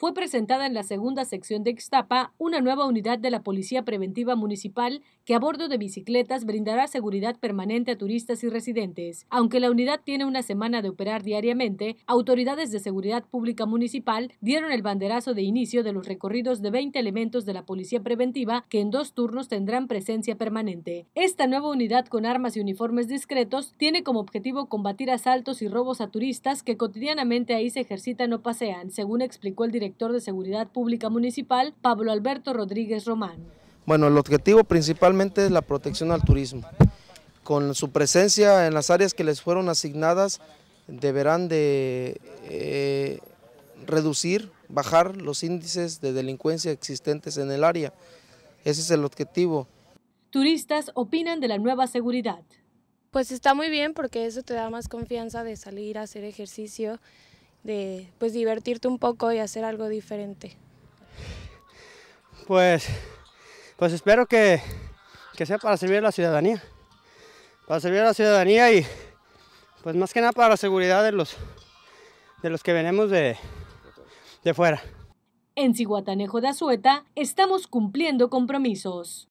fue presentada en la segunda sección de Xtapa una nueva unidad de la Policía Preventiva Municipal que a bordo de bicicletas brindará seguridad permanente a turistas y residentes. Aunque la unidad tiene una semana de operar diariamente, autoridades de seguridad pública municipal dieron el banderazo de inicio de los recorridos de 20 elementos de la Policía Preventiva que en dos turnos tendrán presencia permanente. Esta nueva unidad con armas y uniformes discretos tiene como objetivo combatir asaltos y robos a turistas que cotidianamente ahí se ejercitan o pasean, según explicó el director director de Seguridad Pública Municipal, Pablo Alberto Rodríguez Román. Bueno, el objetivo principalmente es la protección al turismo. Con su presencia en las áreas que les fueron asignadas, deberán de eh, reducir, bajar los índices de delincuencia existentes en el área. Ese es el objetivo. Turistas opinan de la nueva seguridad. Pues está muy bien porque eso te da más confianza de salir a hacer ejercicio de pues divertirte un poco y hacer algo diferente. Pues, pues espero que, sea para servir a la ciudadanía, para servir a la ciudadanía y pues más que nada para la seguridad de los, de los que venimos de, de fuera. En Ciguatanejo de Azueta estamos cumpliendo compromisos.